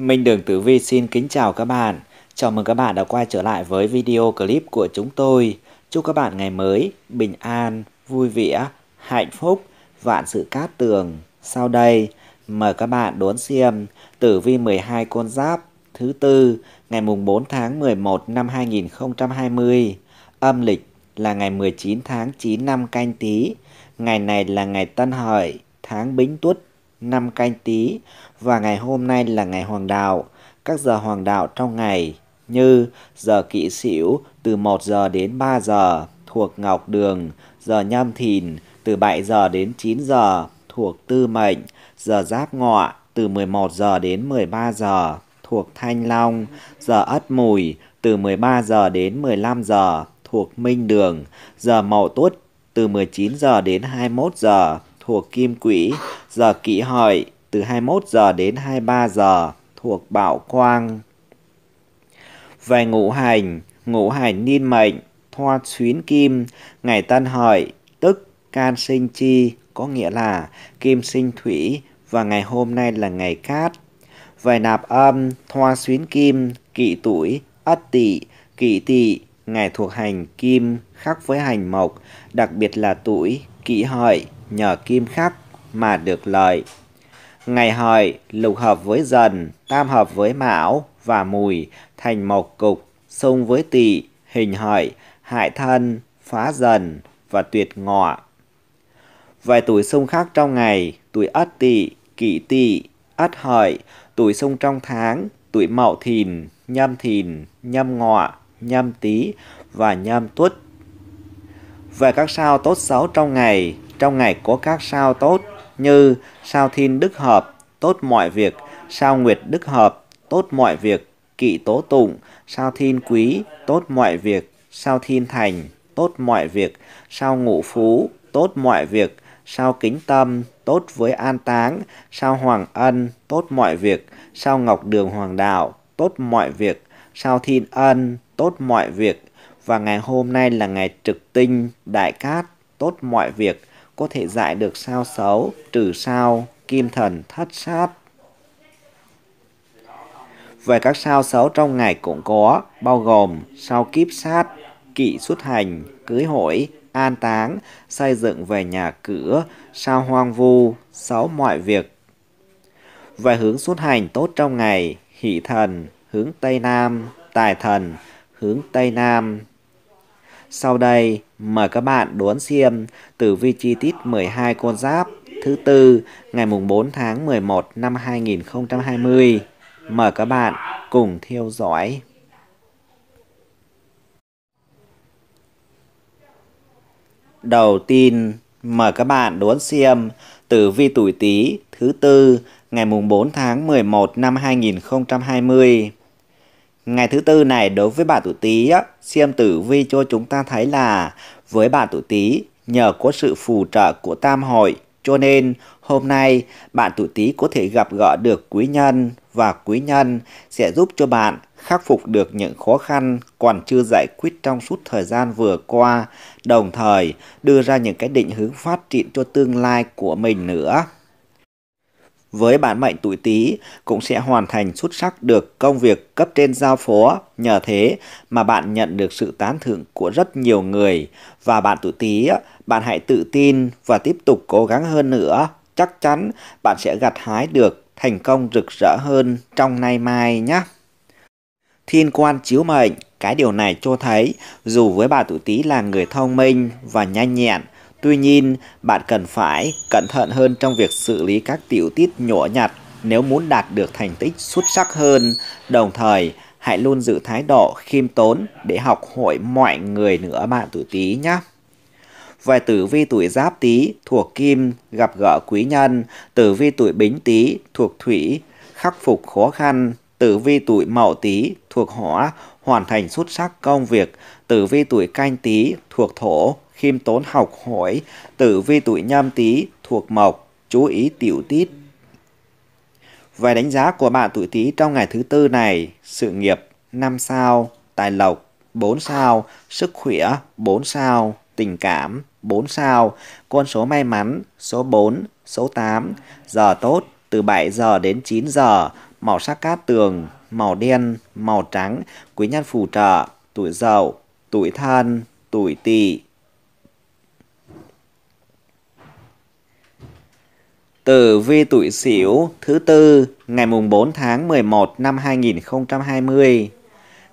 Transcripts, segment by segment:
Minh Đường Tử Vi xin kính chào các bạn. Chào mừng các bạn đã quay trở lại với video clip của chúng tôi. Chúc các bạn ngày mới, bình an, vui vẻ, hạnh phúc, vạn sự cát tường. Sau đây, mời các bạn đón xem Tử Vi 12 con giáp thứ tư ngày mùng 4 tháng 11 năm 2020. Âm lịch là ngày 19 tháng 9 năm canh tí. Ngày này là ngày Tân Hợi, tháng Bính Tuất năm canh tí và ngày hôm nay là ngày hoàng đạo. Các giờ hoàng đạo trong ngày như giờ kỵ sửu từ 1 giờ đến 3 giờ thuộc Ngọc Đường, giờ Nhâm Thìn từ 7 giờ đến 9 giờ thuộc Tư Mệnh, giờ Giáp Ngọ từ 11 giờ đến 13 giờ thuộc Thanh Long, giờ Ất Mùi từ 13 giờ đến 15 giờ thuộc Minh Đường, giờ Mậu Tuất từ 19 giờ đến 21 giờ thuộc kim quỹ, giờ kỵ hợi từ 21 giờ đến 23 giờ thuộc bạo quang. Về ngũ hành, ngũ hành niên mệnh, thoa xuyến kim, ngày tân hợi, tức can sinh chi, có nghĩa là kim sinh thủy và ngày hôm nay là ngày cát. Về nạp âm, thoa xuyến kim, kỵ tuổi, ất tỵ, kỵ tỵ, ngày thuộc hành kim khác với hành mộc, đặc biệt là tuổi, kỵ hợi, nhờ kim khắc mà được lợi. Ngày hợi lục hợp với dần, tam hợp với mão và mùi thành một cục, xung với tỵ, hình hợi, hại thân, phá dần và tuyệt ngọ. Vài tuổi xung khác trong ngày, tuổi ất tỵ, kỷ tỵ, ất hợi, tuổi xung trong tháng, tuổi mậu thìn, nhâm thìn, nhâm ngọ, nhâm tý và nhâm tuất. Về các sao tốt xấu trong ngày, trong ngày có các sao tốt như sao thiên đức hợp, tốt mọi việc, sao nguyệt đức hợp, tốt mọi việc, kỵ tố tụng, sao thiên quý, tốt mọi việc, sao thiên thành, tốt mọi việc, sao ngũ phú, tốt mọi việc, sao kính tâm, tốt với an táng, sao hoàng ân, tốt mọi việc, sao ngọc đường hoàng đạo, tốt mọi việc, sao thiên ân, tốt mọi việc, và ngày hôm nay là ngày trực tinh, đại cát, tốt mọi việc, có thể giải được sao xấu, trừ sao, kim thần, thất sát. Về các sao xấu trong ngày cũng có, bao gồm sao kiếp sát, kỵ xuất hành, cưới hỏi, an táng, xây dựng về nhà cửa, sao hoang vu, xấu mọi việc. Về hướng xuất hành tốt trong ngày, hỷ thần, hướng Tây Nam, tài thần, hướng Tây Nam, sau đây, mời các bạn đón xem tử vi chi tiết 12 con giáp thứ tư ngày mùng 4 tháng 11 năm 2020. Mời các bạn cùng theo dõi. Đầu tiên, mời các bạn đón xem tử vi tuổi Tý thứ tư ngày mùng 4 tháng 11 năm 2020. Ngày thứ tư này đối với bà tuổi Tý á, Siêm Tử Vi cho chúng ta thấy là với bà tuổi Tý nhờ có sự phù trợ của Tam Hội cho nên hôm nay bạn tuổi Tý có thể gặp gỡ được quý nhân và quý nhân sẽ giúp cho bạn khắc phục được những khó khăn còn chưa giải quyết trong suốt thời gian vừa qua, đồng thời đưa ra những cái định hướng phát triển cho tương lai của mình nữa với bản mệnh tuổi Tý cũng sẽ hoàn thành xuất sắc được công việc cấp trên giao phó, nhờ thế mà bạn nhận được sự tán thưởng của rất nhiều người và bạn tuổi Tý, bạn hãy tự tin và tiếp tục cố gắng hơn nữa, chắc chắn bạn sẽ gặt hái được thành công rực rỡ hơn trong nay mai nhé. Thiên quan chiếu mệnh, cái điều này cho thấy dù với bà tuổi Tý là người thông minh và nhanh nhẹn Tuy nhiên, bạn cần phải cẩn thận hơn trong việc xử lý các tiểu tiết nhỏ nhặt nếu muốn đạt được thành tích xuất sắc hơn. Đồng thời, hãy luôn giữ thái độ khiêm tốn để học hỏi mọi người nữa bạn tuổi Tý nhé. Về tử vi tuổi Giáp Tý thuộc Kim gặp gỡ quý nhân, tử vi tuổi Bính Tý thuộc Thủy khắc phục khó khăn, tử vi tuổi Mậu Tý thuộc Hỏa hoàn thành xuất sắc công việc, tử vi tuổi Canh Tý thuộc Thổ khiêm tốn học hỏi, tử vi tuổi nhâm tý thuộc mộc, chú ý tiểu tiết. Về đánh giá của bạn tuổi tý trong ngày thứ tư này, sự nghiệp 5 sao, tài lộc 4 sao, sức khỏe 4 sao, tình cảm 4 sao, con số may mắn số 4, số 8, giờ tốt từ 7 giờ đến 9 giờ, màu sắc cát tường, màu đen, màu trắng, quý nhân phù trợ, tuổi dậu, tuổi thân, tuổi tỵ. Tử vi tuổi Sửu thứ tư ngày mùng 4 tháng 11 năm 2020.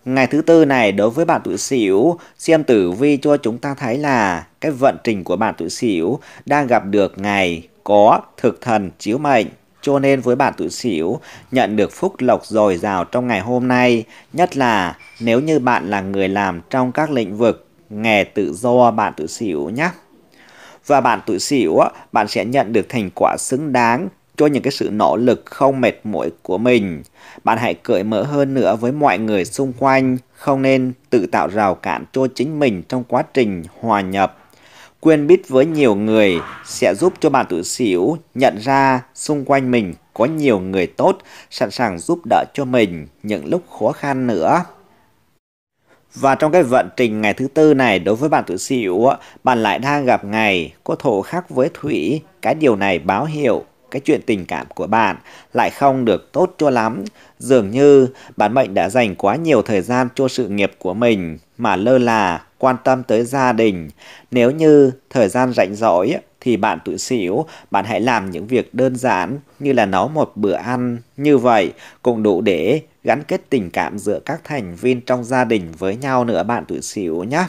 Ngày thứ tư này đối với bạn tuổi Sửu, xem tử vi cho chúng ta thấy là cái vận trình của bạn tuổi Sửu đang gặp được ngày có thực thần chiếu mệnh. Cho nên với bạn tuổi Sửu nhận được phúc lộc dồi dào trong ngày hôm nay, nhất là nếu như bạn là người làm trong các lĩnh vực nghề tự do bạn tuổi Sửu nhé và bạn tuổi Sửu bạn sẽ nhận được thành quả xứng đáng cho những cái sự nỗ lực không mệt mỏi của mình. Bạn hãy cởi mở hơn nữa với mọi người xung quanh, không nên tự tạo rào cản cho chính mình trong quá trình hòa nhập. Quen biết với nhiều người sẽ giúp cho bạn tuổi Sửu nhận ra xung quanh mình có nhiều người tốt sẵn sàng giúp đỡ cho mình những lúc khó khăn nữa. Và trong cái vận trình ngày thứ tư này đối với bạn tự xỉu, bạn lại đang gặp ngày có thổ khắc với thủy. Cái điều này báo hiệu cái chuyện tình cảm của bạn lại không được tốt cho lắm. Dường như bạn mệnh đã dành quá nhiều thời gian cho sự nghiệp của mình mà lơ là quan tâm tới gia đình. Nếu như thời gian rảnh rỗi thì bạn tự xỉu, bạn hãy làm những việc đơn giản như là nấu một bữa ăn như vậy cũng đủ để gắn kết tình cảm giữa các thành viên trong gia đình với nhau nữa bạn tuổi xỉu nhé.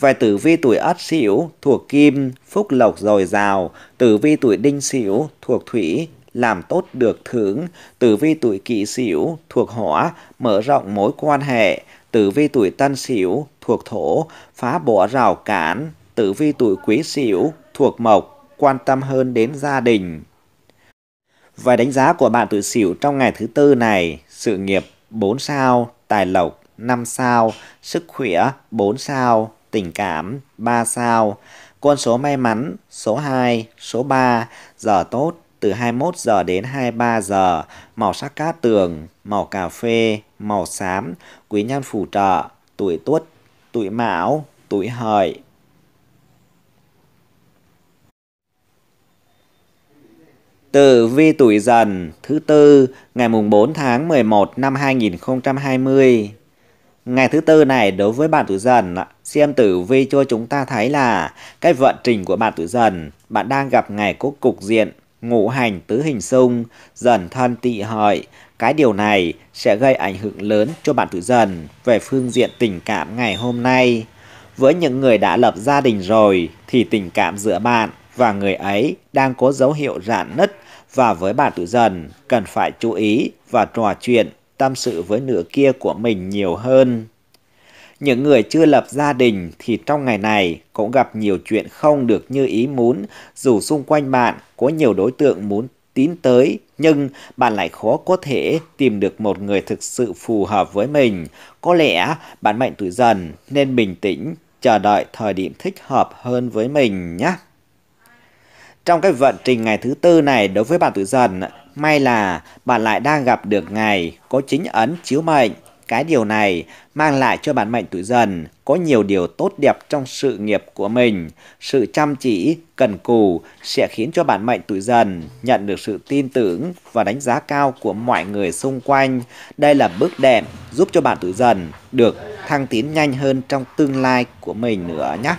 Về tử vi tuổi Ất Sửu thuộc Kim, phúc lộc dồi dào, tử vi tuổi Đinh Sửu thuộc Thủy, làm tốt được thưởng, tử vi tuổi Kỷ Sửu thuộc Hỏa, mở rộng mối quan hệ, tử vi tuổi Tân Sửu thuộc thổ, phá bỏ rào cản, tử vi tuổi quý sửu thuộc mộc, quan tâm hơn đến gia đình. Vài đánh giá của bạn tuổi sửu trong ngày thứ tư này, sự nghiệp 4 sao, tài lộc 5 sao, sức khỏe 4 sao, tình cảm 3 sao, con số may mắn số 2, số 3, giờ tốt từ 21 giờ đến 23 giờ, màu sắc cát tường, màu cà phê, màu xám, quý nhân phù trợ, tuổi tuất tuổi mão, tuổi hợi. Tử vi tuổi dần thứ tư ngày mùng 4 tháng 11 năm 2020. Ngày thứ tư này đối với bạn tuổi dần xem tử vi cho chúng ta thấy là cái vận trình của bạn tuổi dần, bạn đang gặp ngày có cục diện ngũ hành tứ hình xung, dần thân tị hợi, cái điều này sẽ gây ảnh hưởng lớn cho bạn tự dần về phương diện tình cảm ngày hôm nay. Với những người đã lập gia đình rồi thì tình cảm giữa bạn và người ấy đang có dấu hiệu rạn nứt và với bạn tự dần cần phải chú ý và trò chuyện, tâm sự với nửa kia của mình nhiều hơn. Những người chưa lập gia đình thì trong ngày này cũng gặp nhiều chuyện không được như ý muốn dù xung quanh bạn có nhiều đối tượng muốn tín tới nhưng bạn lại khó có thể tìm được một người thực sự phù hợp với mình. Có lẽ bạn mạnh tuổi dần nên bình tĩnh chờ đợi thời điểm thích hợp hơn với mình nhé. Trong cái vận trình ngày thứ tư này đối với bạn tuổi dần, may là bạn lại đang gặp được ngày có chính ấn chiếu mệnh cái điều này mang lại cho bản mệnh tuổi dần có nhiều điều tốt đẹp trong sự nghiệp của mình. Sự chăm chỉ, cần cù sẽ khiến cho bản mệnh tuổi dần nhận được sự tin tưởng và đánh giá cao của mọi người xung quanh. Đây là bước đệm giúp cho bạn tuổi dần được thăng tiến nhanh hơn trong tương lai của mình nữa nhé.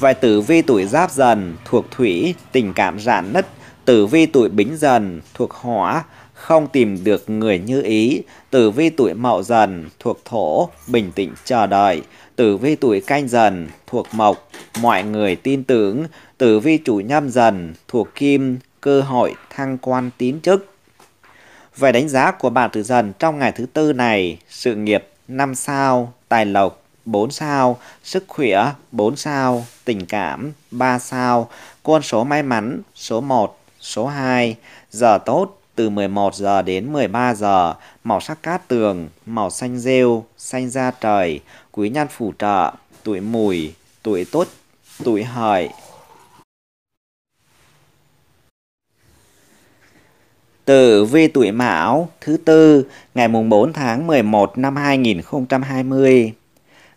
Vài tử vi tuổi giáp dần thuộc thủy, tình cảm rạn nứt. Tử vi tuổi bính dần thuộc hỏa, không tìm được người như ý, tử vi tuổi mậu dần thuộc thổ, bình tĩnh chờ đợi, tử vi tuổi canh dần thuộc mộc, mọi người tin tưởng, tử vi chủ nhâm dần thuộc kim, cơ hội thăng quan tín chức. Về đánh giá của bạn tử dần trong ngày thứ tư này, sự nghiệp 5 sao, tài lộc 4 sao, sức khỏe 4 sao, tình cảm 3 sao, con số may mắn số 1, số 2, giờ tốt từ 11 giờ đến 13 giờ, màu sắc cát tường, màu xanh rêu, xanh da trời, quý nhân phù trợ, tuổi mùi, tuổi tốt, tuổi hợi. Tử vi tuổi Mão thứ tư ngày mùng 4 tháng 11 năm 2020.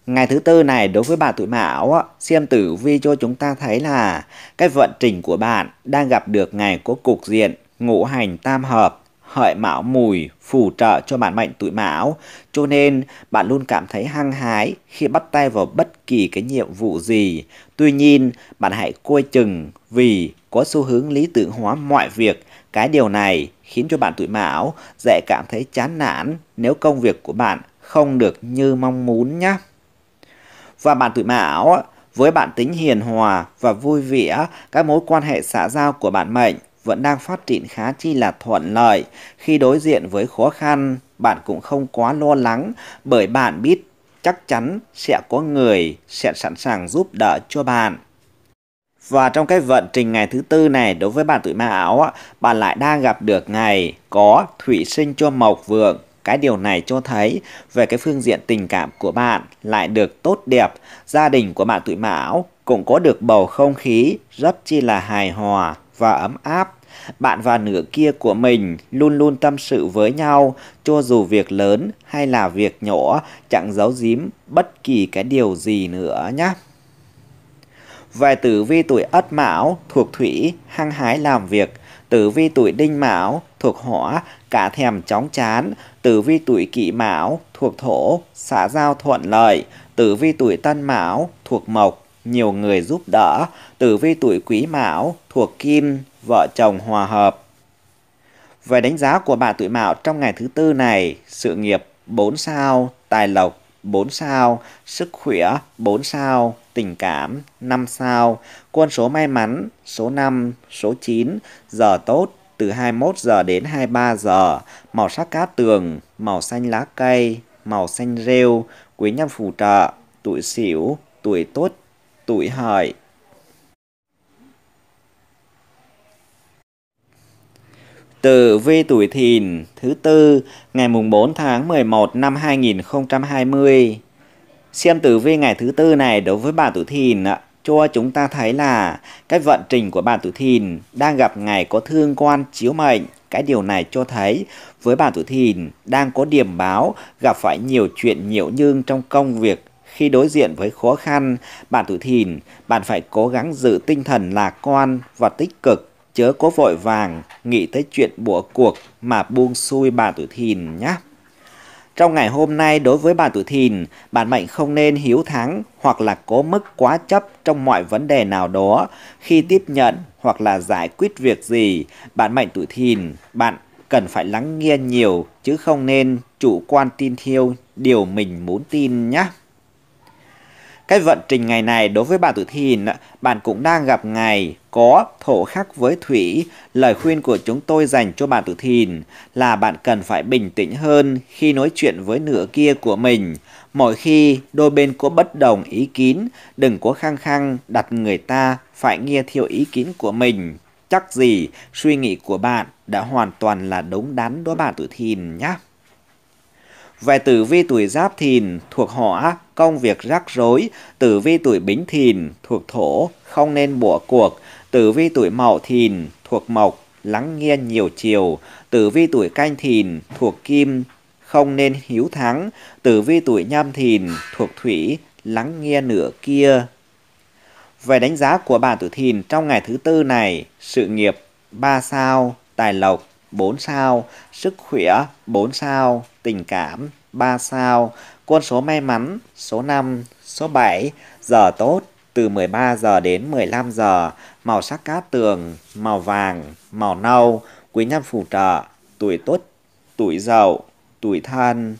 Ngày thứ tư này đối với bạn tuổi Mão, xem tử vi cho chúng ta thấy là cái vận trình của bạn đang gặp được ngày có cục diện ngũ hành tam hợp, hợi mão mùi phù trợ cho bản mệnh tuổi mão. Cho nên bạn luôn cảm thấy hăng hái khi bắt tay vào bất kỳ cái nhiệm vụ gì. Tuy nhiên bạn hãy coi chừng vì có xu hướng lý tưởng hóa mọi việc. Cái điều này khiến cho bạn tuổi mão dễ cảm thấy chán nản nếu công việc của bạn không được như mong muốn nhé. Và bạn tuổi mão với bạn tính hiền hòa và vui vẻ, các mối quan hệ xã giao của bạn mệnh vẫn đang phát triển khá chi là thuận lợi. Khi đối diện với khó khăn, bạn cũng không quá lo lắng bởi bạn biết chắc chắn sẽ có người sẽ sẵn sàng giúp đỡ cho bạn. Và trong cái vận trình ngày thứ tư này đối với bạn tuổi ma áo bạn lại đang gặp được ngày có thủy sinh cho Mộc Vượng. Cái điều này cho thấy về cái phương diện tình cảm của bạn lại được tốt đẹp, gia đình của bạn tuổi Mão cũng có được bầu không khí rất chi là hài hòa, và ấm áp. Bạn và nửa kia của mình luôn luôn tâm sự với nhau, cho dù việc lớn hay là việc nhỏ, chẳng giấu giếm bất kỳ cái điều gì nữa nhé. Về tử vi tuổi Ất Mão thuộc Thủy, hăng hái làm việc. Tử vi tuổi Đinh Mão thuộc Hỏa, cả thèm chóng chán. Tử vi tuổi Kỷ Mão thuộc Thổ, xã giao thuận lợi. Tử vi tuổi Tân Mão thuộc Mộc, nhiều người giúp đỡ, tử vi tuổi quý mão, thuộc kim, vợ chồng hòa hợp. Về đánh giá của bạn tuổi mão trong ngày thứ tư này, sự nghiệp 4 sao, tài lộc 4 sao, sức khỏe 4 sao, tình cảm 5 sao, quân số may mắn số 5, số 9, giờ tốt từ 21 giờ đến 23 giờ, màu sắc cát tường, màu xanh lá cây, màu xanh rêu, quý nhân phù trợ, tuổi sửu, tuổi tốt tuổi hợi Tử vi tuổi thìn thứ tư ngày mùng 4 tháng 11 năm 2020. Xem tử vi ngày thứ tư này đối với bạn tuổi thìn ạ cho chúng ta thấy là cái vận trình của bạn tuổi thìn đang gặp ngày có thương quan chiếu mệnh. Cái điều này cho thấy với bạn tuổi thìn đang có điểm báo gặp phải nhiều chuyện nhiễu nhương trong công việc khi đối diện với khó khăn, bạn tuổi thìn, bạn phải cố gắng giữ tinh thần lạc quan và tích cực, chớ cố vội vàng, nghĩ tới chuyện bùa cuộc mà buông xuôi bà tuổi thìn nhé. Trong ngày hôm nay đối với bà tuổi thìn, bạn mệnh không nên hiếu thắng hoặc là cố mức quá chấp trong mọi vấn đề nào đó khi tiếp nhận hoặc là giải quyết việc gì. Bạn mệnh tuổi thìn, bạn cần phải lắng nghe nhiều chứ không nên chủ quan tin thiêu điều mình muốn tin nhé. Cái vận trình ngày này đối với bạn tuổi thìn, bạn cũng đang gặp ngày có thổ khắc với thủy. Lời khuyên của chúng tôi dành cho bạn tuổi thìn là bạn cần phải bình tĩnh hơn khi nói chuyện với nửa kia của mình. Mỗi khi đôi bên có bất đồng ý kiến, đừng có khăng khăng đặt người ta phải nghe theo ý kiến của mình. Chắc gì suy nghĩ của bạn đã hoàn toàn là đúng đắn đó bạn tuổi thìn nhé. Về tử vi tuổi giáp thìn thuộc họ công việc rắc rối, tử vi tuổi bính thìn, thuộc thổ, không nên bỏ cuộc, tử vi tuổi mậu thìn, thuộc mộc, lắng nghe nhiều chiều, tử vi tuổi canh thìn, thuộc kim, không nên hiếu thắng, tử vi tuổi nhâm thìn, thuộc thủy, lắng nghe nửa kia. Về đánh giá của bạn tuổi thìn trong ngày thứ tư này, sự nghiệp 3 sao, tài lộc 4 sao, sức khỏe 4 sao, tình cảm 3 sao, con số may mắn số 5, số 7, giờ tốt từ 13 giờ đến 15 giờ, màu sắc cát tường, màu vàng, màu nâu, quý nhân phù trợ, tuổi tuất, tuổi dậu, tuổi thân.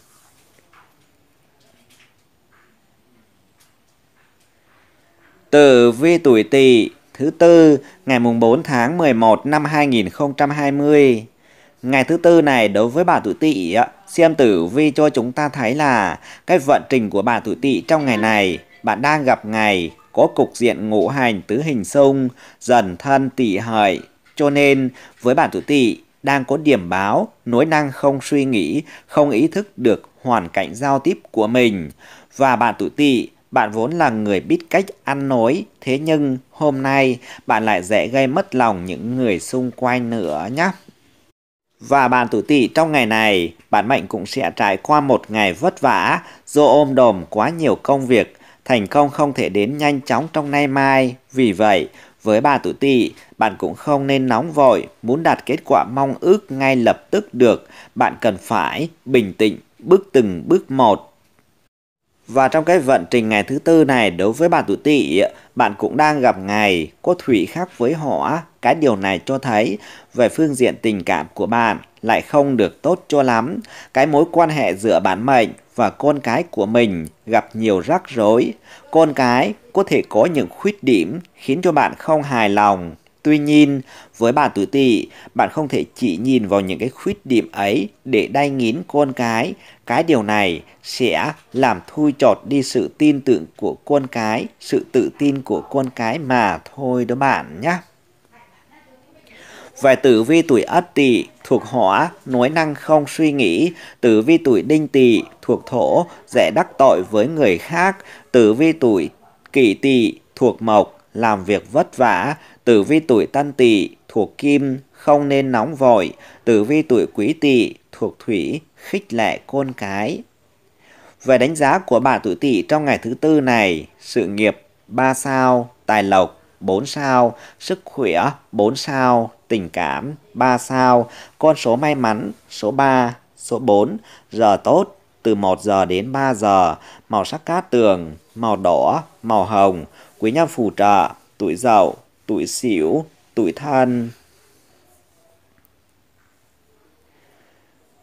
Tử vi tuổi tỵ thứ tư ngày mùng 4 tháng 11 năm 2020 Ngày thứ tư này đối với bà tuổi tỵ, xem tử vi cho chúng ta thấy là cái vận trình của bà tuổi tỵ trong ngày này, bạn đang gặp ngày có cục diện ngũ hành tứ hình xung, dần thân tỵ hợi. Cho nên với bạn tuổi tỵ đang có điểm báo, nối năng không suy nghĩ, không ý thức được hoàn cảnh giao tiếp của mình. Và bạn tuổi tỵ bạn vốn là người biết cách ăn nói, thế nhưng hôm nay bạn lại dễ gây mất lòng những người xung quanh nữa nhé. Và bạn tuổi tỵ trong ngày này, bản mệnh cũng sẽ trải qua một ngày vất vả do ôm đồm quá nhiều công việc, thành công không thể đến nhanh chóng trong nay mai. Vì vậy, với bà tuổi tỵ, bạn cũng không nên nóng vội, muốn đạt kết quả mong ước ngay lập tức được, bạn cần phải bình tĩnh, bước từng bước một và trong cái vận trình ngày thứ tư này đối với bạn tuổi tỵ, bạn cũng đang gặp ngày có thủy khác với họ. Cái điều này cho thấy về phương diện tình cảm của bạn lại không được tốt cho lắm. Cái mối quan hệ giữa bản mệnh và con cái của mình gặp nhiều rắc rối. Con cái có thể có những khuyết điểm khiến cho bạn không hài lòng. Tuy nhiên, với bạn tuổi tỵ, bạn không thể chỉ nhìn vào những cái khuyết điểm ấy để đay nghiến con cái, cái điều này sẽ làm thui chột đi sự tin tưởng của con cái, sự tự tin của con cái mà thôi đó bạn nhé. Về tử vi tuổi ất tỵ thuộc hỏa, nói năng không suy nghĩ, tử vi tuổi đinh tỵ thuộc thổ, dễ đắc tội với người khác, tử vi tuổi kỷ tỵ thuộc mộc, làm việc vất vả, tử vi tuổi tân tỵ thuộc kim, không nên nóng vội, tử vi tuổi quý tỵ thuộc thủy, khích lệ con cái. Về đánh giá của bà tuổi tỵ trong ngày thứ tư này, sự nghiệp 3 sao, tài lộc 4 sao, sức khỏe 4 sao, tình cảm 3 sao, con số may mắn số 3, số 4, giờ tốt từ 1 giờ đến 3 giờ, màu sắc cát tường, màu đỏ, màu hồng, quý nhân phù trợ, tuổi dậu, tuổi sửu, tuổi thân.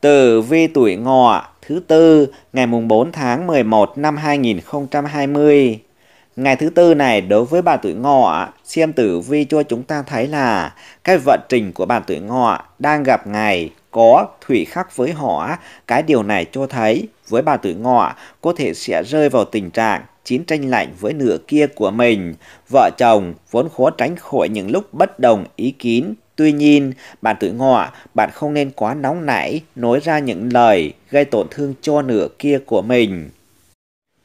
Tử vi tuổi ngọ thứ tư ngày mùng 4 tháng 11 năm 2020. Ngày thứ tư này đối với bà tuổi ngọ, xem tử vi cho chúng ta thấy là cái vận trình của bà tuổi ngọ đang gặp ngày có thủy khắc với hỏa. Cái điều này cho thấy với bà tuổi ngọ có thể sẽ rơi vào tình trạng chiến tranh lạnh với nửa kia của mình. Vợ chồng vốn khó tránh khỏi những lúc bất đồng ý kiến Tuy nhiên, bạn tuổi ngọ, bạn không nên quá nóng nảy nói ra những lời gây tổn thương cho nửa kia của mình.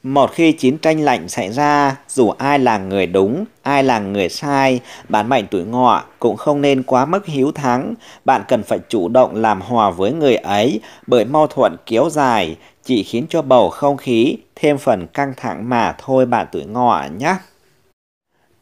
Một khi chiến tranh lạnh xảy ra, dù ai là người đúng, ai là người sai, bạn mệnh tuổi ngọ cũng không nên quá mức hiếu thắng. Bạn cần phải chủ động làm hòa với người ấy bởi mâu thuẫn kéo dài chỉ khiến cho bầu không khí thêm phần căng thẳng mà thôi bạn tuổi ngọ nhé.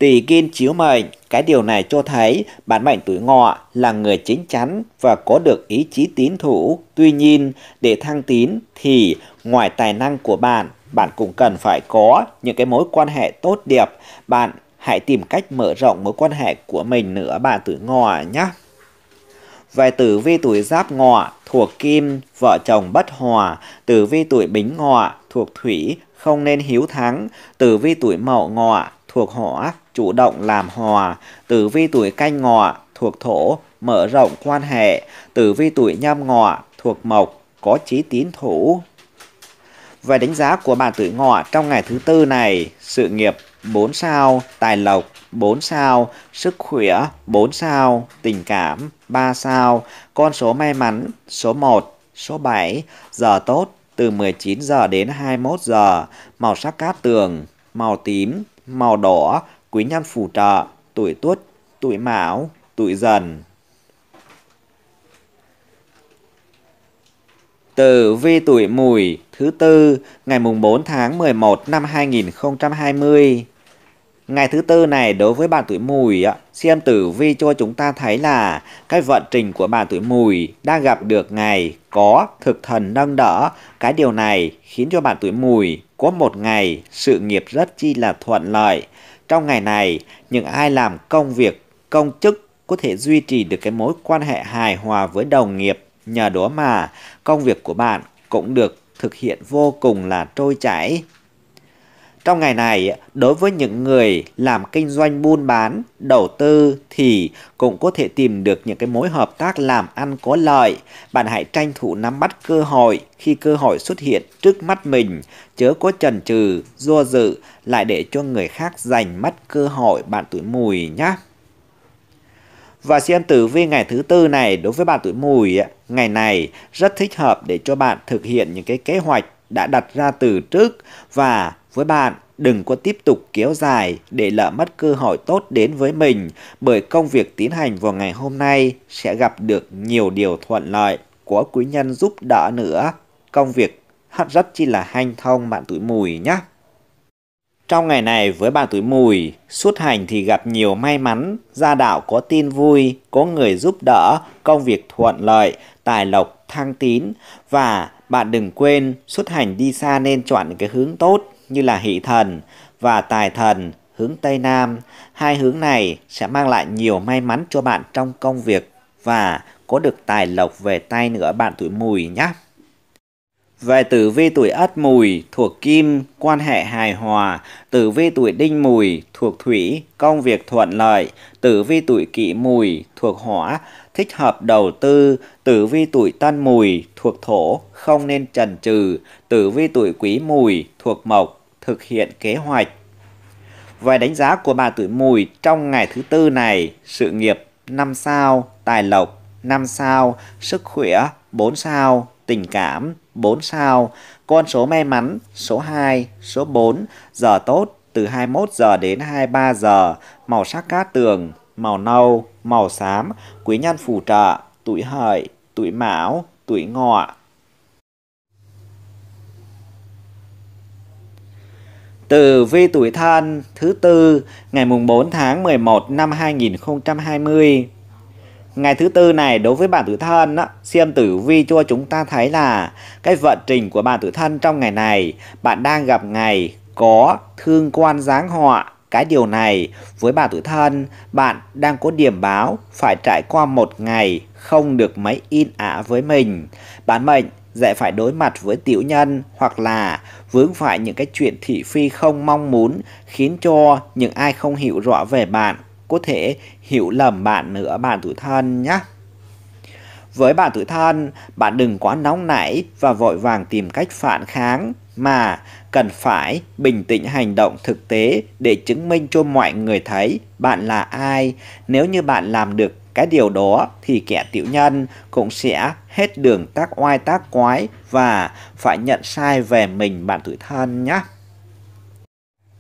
Tỷ kim chiếu mệnh, cái điều này cho thấy bản mệnh tuổi ngọ là người chính chắn và có được ý chí tín thủ. Tuy nhiên, để thăng tín thì ngoài tài năng của bạn, bạn cũng cần phải có những cái mối quan hệ tốt đẹp. Bạn hãy tìm cách mở rộng mối quan hệ của mình nữa bạn tuổi ngọ nhé. Về tử vi tuổi giáp ngọ thuộc kim, vợ chồng bất hòa, tử vi tuổi bính ngọ thuộc thủy, không nên hiếu thắng, tử vi tuổi mậu ngọ thuộc hỏa, chủ động làm hòa, tử vi tuổi canh ngọ thuộc thổ, mở rộng quan hệ, tử vi tuổi nhâm ngọ thuộc mộc, có chí tín thủ. Về đánh giá của bạn tuổi ngọ trong ngày thứ tư này, sự nghiệp 4 sao, tài lộc 4 sao, sức khỏe 4 sao, tình cảm 3 sao, con số may mắn số 1, số 7, giờ tốt từ 19 giờ đến 21 giờ, màu sắc cát tường, màu tím, màu đỏ, quý nhân phù trợ, tuổi tuất, tuổi mão, tuổi dần. Tử vi tuổi mùi thứ tư ngày mùng 4 tháng 11 năm 2020. Ngày thứ tư này đối với bạn tuổi mùi xem tử vi cho chúng ta thấy là cái vận trình của bạn tuổi mùi đang gặp được ngày có thực thần nâng đỡ. Cái điều này khiến cho bạn tuổi mùi có một ngày sự nghiệp rất chi là thuận lợi. Trong ngày này, những ai làm công việc, công chức có thể duy trì được cái mối quan hệ hài hòa với đồng nghiệp nhờ đó mà công việc của bạn cũng được thực hiện vô cùng là trôi chảy trong ngày này, đối với những người làm kinh doanh buôn bán, đầu tư thì cũng có thể tìm được những cái mối hợp tác làm ăn có lợi. Bạn hãy tranh thủ nắm bắt cơ hội khi cơ hội xuất hiện trước mắt mình, chớ có chần chừ, do dự lại để cho người khác giành mất cơ hội bạn tuổi mùi nhé. Và xem tử vi ngày thứ tư này đối với bạn tuổi mùi, ngày này rất thích hợp để cho bạn thực hiện những cái kế hoạch đã đặt ra từ trước và với bạn đừng có tiếp tục kéo dài để lỡ mất cơ hội tốt đến với mình bởi công việc tiến hành vào ngày hôm nay sẽ gặp được nhiều điều thuận lợi của quý nhân giúp đỡ nữa. Công việc rất chi là hanh thông bạn tuổi mùi nhé. Trong ngày này với bạn tuổi mùi, xuất hành thì gặp nhiều may mắn, gia đạo có tin vui, có người giúp đỡ, công việc thuận lợi, tài lộc thăng tín và bạn đừng quên xuất hành đi xa nên chọn cái hướng tốt như là hỷ thần và tài thần hướng Tây Nam. Hai hướng này sẽ mang lại nhiều may mắn cho bạn trong công việc và có được tài lộc về tay nữa bạn tuổi mùi nhé. Về tử vi tuổi ất mùi thuộc kim, quan hệ hài hòa, tử vi tuổi đinh mùi thuộc thủy, công việc thuận lợi, tử vi tuổi kỷ mùi thuộc hỏa, thích hợp đầu tư, tử vi tuổi tân mùi thuộc thổ, không nên trần trừ, tử vi tuổi quý mùi thuộc mộc, thực hiện kế hoạch. Về đánh giá của bà tuổi mùi trong ngày thứ tư này, sự nghiệp 5 sao, tài lộc 5 sao, sức khỏe 4 sao, tình cảm 4 sao, con số may mắn số 2, số 4, giờ tốt từ 21 giờ đến 23 giờ, màu sắc cát tường, màu nâu, màu xám, quý nhân phù trợ, tuổi hợi, tuổi mão, tuổi ngọ, Từ vi tuổi thân thứ tư ngày mùng 4 tháng 11 năm 2020. Ngày thứ tư này đối với bạn tuổi thân á, xem tử vi cho chúng ta thấy là cái vận trình của bạn tuổi thân trong ngày này bạn đang gặp ngày có thương quan giáng họa cái điều này với bạn tuổi thân bạn đang có điểm báo phải trải qua một ngày không được mấy in ả với mình bạn mệnh dễ phải đối mặt với tiểu nhân hoặc là vướng phải những cái chuyện thị phi không mong muốn khiến cho những ai không hiểu rõ về bạn có thể hiểu lầm bạn nữa bạn tuổi thân nhé. Với bạn tuổi thân, bạn đừng quá nóng nảy và vội vàng tìm cách phản kháng mà cần phải bình tĩnh hành động thực tế để chứng minh cho mọi người thấy bạn là ai. Nếu như bạn làm được cái điều đó thì kẻ tiểu nhân cũng sẽ hết đường tác oai tác quái và phải nhận sai về mình bạn tuổi thân nhé.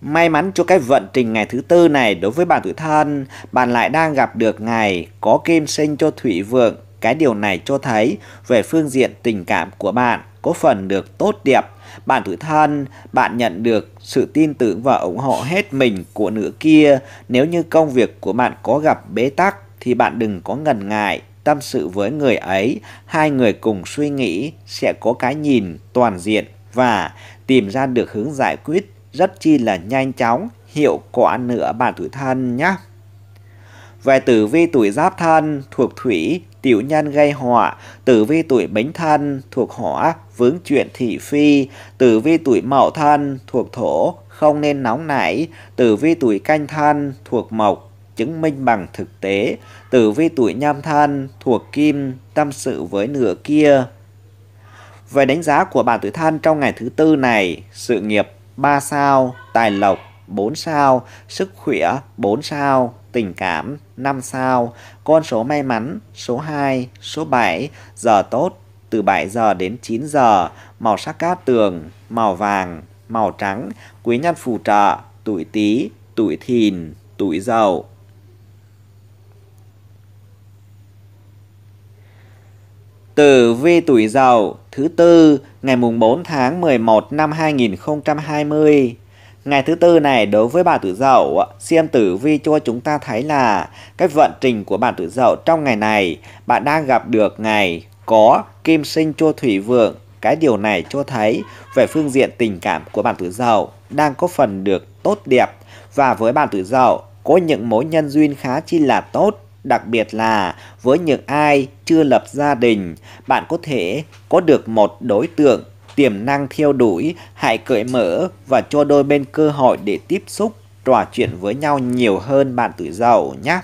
May mắn cho cái vận trình ngày thứ tư này đối với bạn tuổi thân, bạn lại đang gặp được ngày có kim sinh cho thủy vượng. Cái điều này cho thấy về phương diện tình cảm của bạn có phần được tốt đẹp bạn tủi thân, bạn nhận được sự tin tưởng và ủng hộ hết mình của nữ kia. Nếu như công việc của bạn có gặp bế tắc thì bạn đừng có ngần ngại tâm sự với người ấy, hai người cùng suy nghĩ sẽ có cái nhìn toàn diện và tìm ra được hướng giải quyết rất chi là nhanh chóng, hiệu quả nữa bạn tuổi thân nhé. Về tử vi tuổi giáp thân thuộc thủy, tiểu nhân gây họa, tử vi tuổi bính thân thuộc hỏa, vướng chuyện thị phi, tử vi tuổi mậu thân thuộc thổ, không nên nóng nảy, tử vi tuổi canh thân thuộc mộc, chứng minh bằng thực tế, tử vi tuổi nhâm thân thuộc kim, tâm sự với nửa kia. Về đánh giá của bạn tuổi thân trong ngày thứ tư này, sự nghiệp 3 sao, tài lộc 4 sao, sức khỏe 4 sao, tình cảm, 5 sao, con số may mắn, số 2, số 7, giờ tốt, từ 7 giờ đến 9 giờ, màu sắc cát tường, màu vàng, màu trắng, quý nhân phù trợ, tuổi tí, tuổi thìn, tuổi dậu. Tử vi tuổi dậu thứ tư ngày mùng 4 tháng 11 năm 2020 Ngày thứ tư này đối với bà tử dậu, xem tử vi cho chúng ta thấy là cái vận trình của bà tử dậu trong ngày này, bạn đang gặp được ngày có kim sinh cho thủy vượng. Cái điều này cho thấy về phương diện tình cảm của bạn tử dậu đang có phần được tốt đẹp và với bạn tử dậu có những mối nhân duyên khá chi là tốt đặc biệt là với những ai chưa lập gia đình, bạn có thể có được một đối tượng tiềm năng theo đuổi, hãy cởi mở và cho đôi bên cơ hội để tiếp xúc, trò chuyện với nhau nhiều hơn bạn tuổi giàu nhé.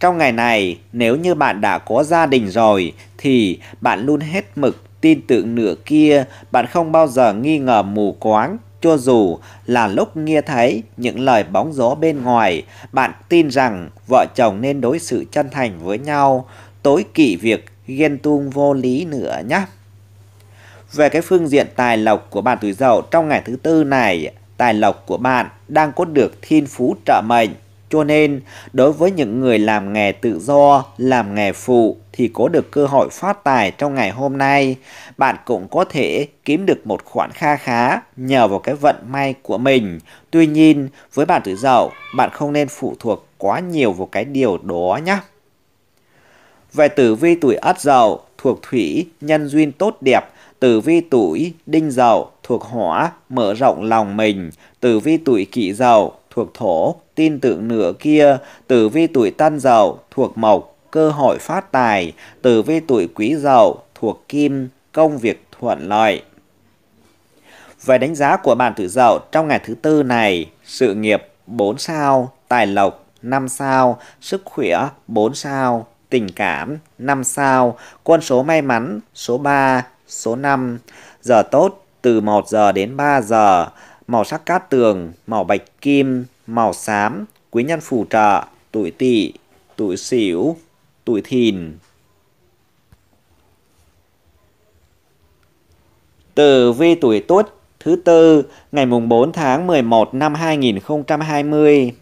Trong ngày này, nếu như bạn đã có gia đình rồi thì bạn luôn hết mực tin tưởng nửa kia, bạn không bao giờ nghi ngờ mù quáng cho dù là lúc nghe thấy những lời bóng gió bên ngoài, bạn tin rằng vợ chồng nên đối xử chân thành với nhau, tối kỵ việc ghen tuông vô lý nữa nhé. Về cái phương diện tài lộc của bạn tuổi dậu trong ngày thứ tư này, tài lộc của bạn đang có được thiên phú trợ mệnh. Cho nên, đối với những người làm nghề tự do, làm nghề phụ thì có được cơ hội phát tài trong ngày hôm nay. Bạn cũng có thể kiếm được một khoản kha khá nhờ vào cái vận may của mình. Tuy nhiên, với bạn tuổi dậu, bạn không nên phụ thuộc quá nhiều vào cái điều đó nhé. Về tử vi tuổi ất dậu, thuộc thủy, nhân duyên tốt đẹp, tử vi tuổi đinh dậu thuộc hỏa mở rộng lòng mình tử vi tuổi kỷ dậu thuộc thổ tin tưởng nửa kia tử vi tuổi tân dậu thuộc mộc cơ hội phát tài tử vi tuổi quý dậu thuộc kim công việc thuận lợi về đánh giá của bạn tuổi dậu trong ngày thứ tư này sự nghiệp 4 sao tài lộc 5 sao sức khỏe 4 sao tình cảm 5 sao, quân số may mắn số 3, Số 5. Giờ tốt từ 1 giờ đến 3 giờ. Màu sắc cát tường, màu bạch kim, màu xám, quý nhân phù trợ, tuổi tỵ, tuổi sửu, tuổi thìn. từ vi tuổi tuất thứ tư ngày mùng 4 tháng 11 năm 2020.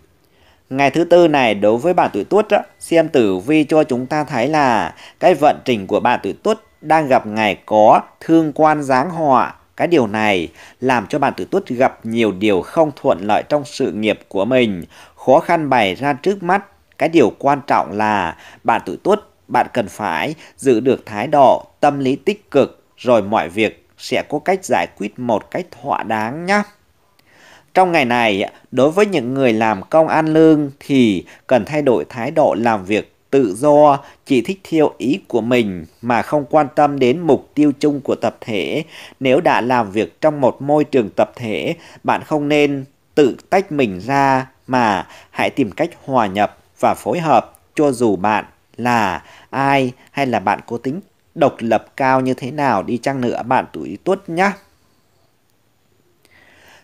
Ngày thứ tư này đối với bạn tuổi tuất xem tử vi cho chúng ta thấy là cái vận trình của bạn tuổi tuất đang gặp ngày có thương quan giáng họa. Cái điều này làm cho bạn tử tuất gặp nhiều điều không thuận lợi trong sự nghiệp của mình, khó khăn bày ra trước mắt. Cái điều quan trọng là bạn tử tuất, bạn cần phải giữ được thái độ tâm lý tích cực rồi mọi việc sẽ có cách giải quyết một cách thỏa đáng nhé. Trong ngày này, đối với những người làm công ăn lương thì cần thay đổi thái độ làm việc tự do, chỉ thích theo ý của mình mà không quan tâm đến mục tiêu chung của tập thể. Nếu đã làm việc trong một môi trường tập thể, bạn không nên tự tách mình ra mà hãy tìm cách hòa nhập và phối hợp cho dù bạn là ai hay là bạn có tính độc lập cao như thế nào đi chăng nữa bạn tuổi tuất nhé.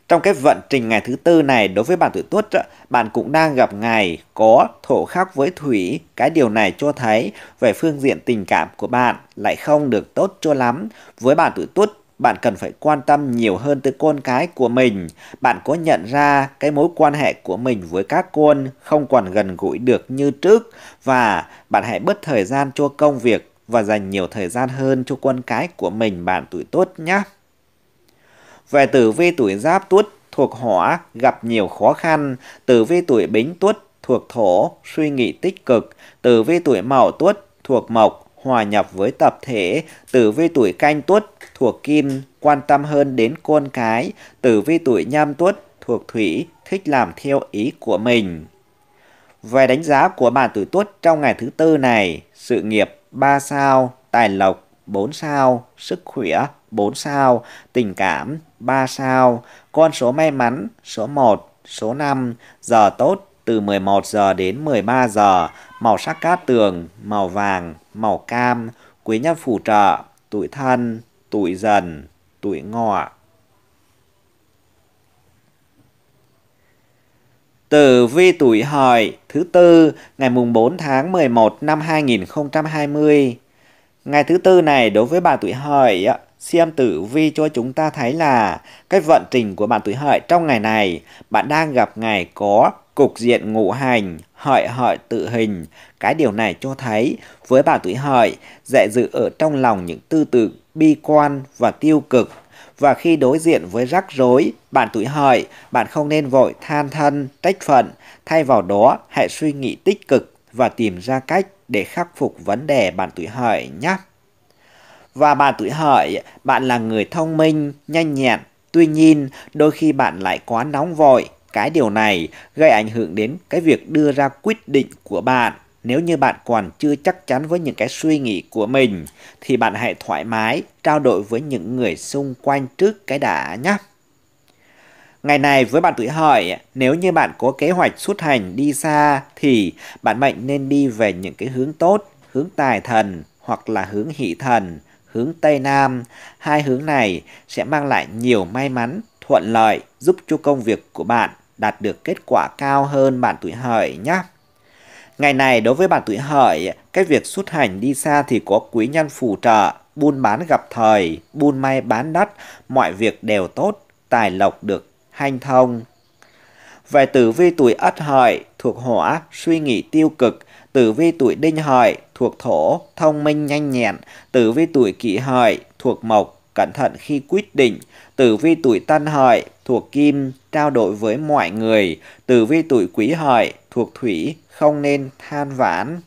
Trong cái vận trình ngày thứ tư này đối với bạn tuổi tuất, bạn cũng đang gặp ngày có thổ khắc với thủy. Cái điều này cho thấy về phương diện tình cảm của bạn lại không được tốt cho lắm. Với bạn tuổi tuất, bạn cần phải quan tâm nhiều hơn tới con cái của mình. Bạn có nhận ra cái mối quan hệ của mình với các con không còn gần gũi được như trước và bạn hãy bớt thời gian cho công việc và dành nhiều thời gian hơn cho con cái của mình bạn tuổi tuất nhé. Về tử vi tuổi giáp tuất thuộc hỏa gặp nhiều khó khăn, tử vi tuổi bính tuất thuộc thổ suy nghĩ tích cực, tử vi tuổi mậu tuất thuộc mộc hòa nhập với tập thể, tử vi tuổi canh tuất thuộc kim quan tâm hơn đến con cái, tử vi tuổi nhâm tuất thuộc thủy thích làm theo ý của mình. Về đánh giá của bạn tuổi tuất trong ngày thứ tư này, sự nghiệp 3 sao, tài lộc 4 sao, sức khỏe 4 sao, tình cảm 3 sao, con số may mắn số 1, số 5, giờ tốt từ 11 giờ đến 13 giờ, màu sắc cát tường, màu vàng, màu cam, quý nhân phù trợ, tuổi thân, tuổi dần, tuổi ngọ. Tử vi tuổi hợi thứ tư ngày mùng 4 tháng 11 năm 2020. Ngày thứ tư này đối với bà tuổi hợi xem tử vi cho chúng ta thấy là cái vận trình của bạn tuổi hợi trong ngày này bạn đang gặp ngày có cục diện ngũ hành hợi hợi tự hình cái điều này cho thấy với bạn tuổi hợi dễ dự ở trong lòng những tư tưởng bi quan và tiêu cực và khi đối diện với rắc rối bạn tuổi hợi bạn không nên vội than thân trách phận thay vào đó hãy suy nghĩ tích cực và tìm ra cách để khắc phục vấn đề bạn tuổi hợi nhé và bạn tuổi hợi, bạn là người thông minh, nhanh nhẹn, tuy nhiên đôi khi bạn lại quá nóng vội. Cái điều này gây ảnh hưởng đến cái việc đưa ra quyết định của bạn. Nếu như bạn còn chưa chắc chắn với những cái suy nghĩ của mình thì bạn hãy thoải mái trao đổi với những người xung quanh trước cái đã nhé. Ngày này với bạn tuổi hợi, nếu như bạn có kế hoạch xuất hành đi xa thì bạn mệnh nên đi về những cái hướng tốt, hướng tài thần hoặc là hướng hỷ thần hướng Tây Nam. Hai hướng này sẽ mang lại nhiều may mắn, thuận lợi, giúp cho công việc của bạn đạt được kết quả cao hơn bạn tuổi hợi nhé. Ngày này đối với bạn tuổi hợi, cái việc xuất hành đi xa thì có quý nhân phù trợ, buôn bán gặp thời, buôn may bán đắt, mọi việc đều tốt, tài lộc được hanh thông. Về tử vi tuổi ất hợi, thuộc hỏa, suy nghĩ tiêu cực, tử vi tuổi đinh hợi thuộc thổ, thông minh nhanh nhẹn, tử vi tuổi kỷ hợi thuộc mộc, cẩn thận khi quyết định, tử vi tuổi tân hợi thuộc kim, trao đổi với mọi người, tử vi tuổi quý hợi thuộc thủy, không nên than vãn.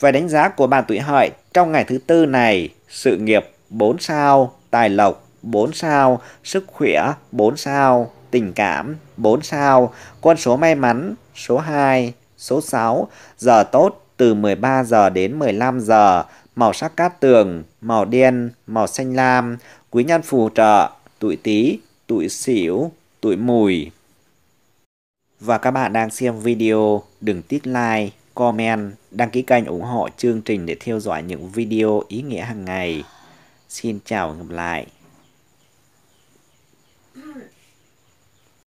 Về đánh giá của bạn tuổi hợi trong ngày thứ tư này, sự nghiệp 4 sao, tài lộc 4 sao, sức khỏe 4 sao tình cảm 4 sao, con số may mắn số 2, số 6, giờ tốt từ 13 giờ đến 15 giờ, màu sắc cát tường, màu đen, màu xanh lam, quý nhân phù trợ, tuổi Tý, tuổi Sửu, tuổi Mùi. Và các bạn đang xem video, đừng tiếc like, comment, đăng ký kênh ủng hộ chương trình để theo dõi những video ý nghĩa hàng ngày. Xin chào và gặp lại.